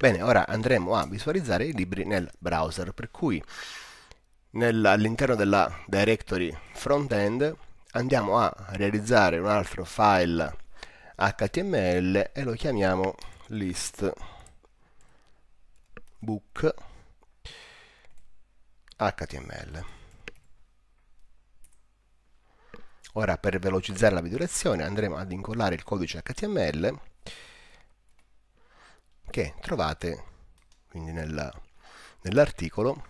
Bene, ora andremo a visualizzare i libri nel browser, per cui all'interno della directory front-end andiamo a realizzare un altro file HTML e lo chiamiamo list book HTML. Ora per velocizzare la video lezione andremo ad incollare il codice HTML che trovate quindi nel, nell'articolo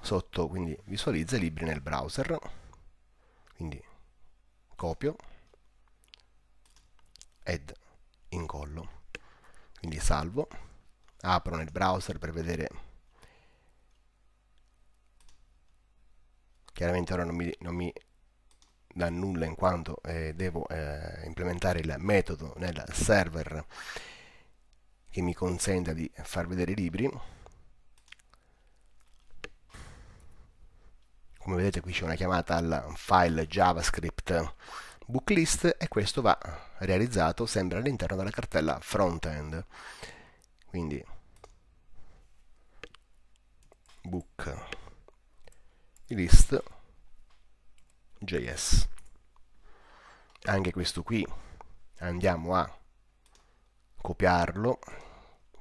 sotto quindi visualizza i libri nel browser quindi copio ed incollo quindi salvo apro nel browser per vedere chiaramente ora non mi, non mi da nulla in quanto eh, devo eh, implementare il metodo nel server che mi consenta di far vedere i libri come vedete qui c'è una chiamata al file javascript booklist e questo va realizzato sempre all'interno della cartella frontend quindi book list js anche questo qui andiamo a copiarlo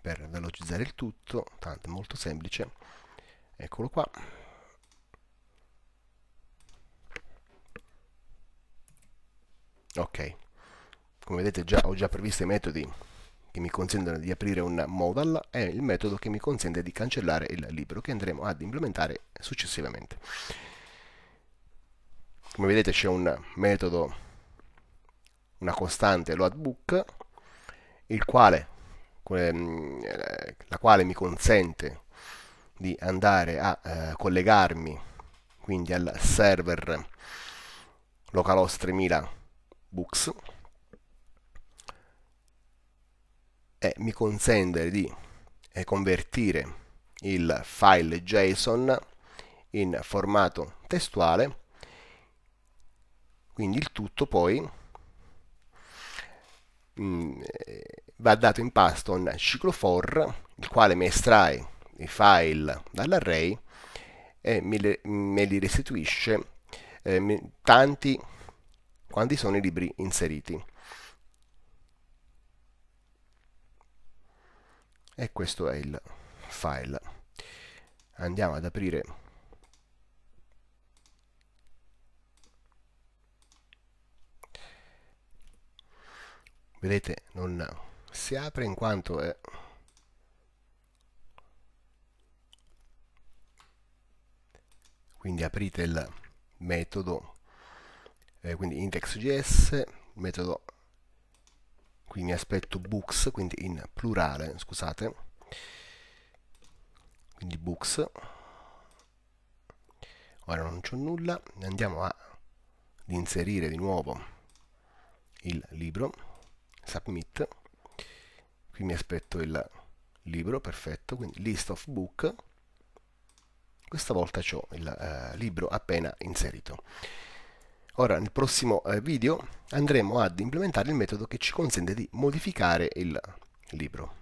per velocizzare il tutto, tanto è molto semplice, eccolo qua. Ok, come vedete già, ho già previsto i metodi che mi consentono di aprire un modal e il metodo che mi consente di cancellare il libro che andremo ad implementare successivamente. Come vedete c'è un metodo, una costante loadbook il quale, mm, eh, la quale mi consente di andare a eh, collegarmi quindi al server localhost 3000 books e mi consente di eh, convertire il file JSON in formato testuale quindi il tutto poi mh, mm, va dato in pasto un ciclo for, il quale mi estrae i file dall'array e me li restituisce eh, me, tanti quanti sono i libri inseriti. E questo è il file. Andiamo ad aprire vedete non si apre in quanto è quindi aprite il metodo eh, quindi index.js metodo qui mi aspetto books quindi in plurale scusate quindi books ora non c'ho nulla andiamo ad inserire di nuovo il libro submit qui mi aspetto il libro, perfetto, quindi list of book, questa volta ho il eh, libro appena inserito. Ora nel prossimo eh, video andremo ad implementare il metodo che ci consente di modificare il libro.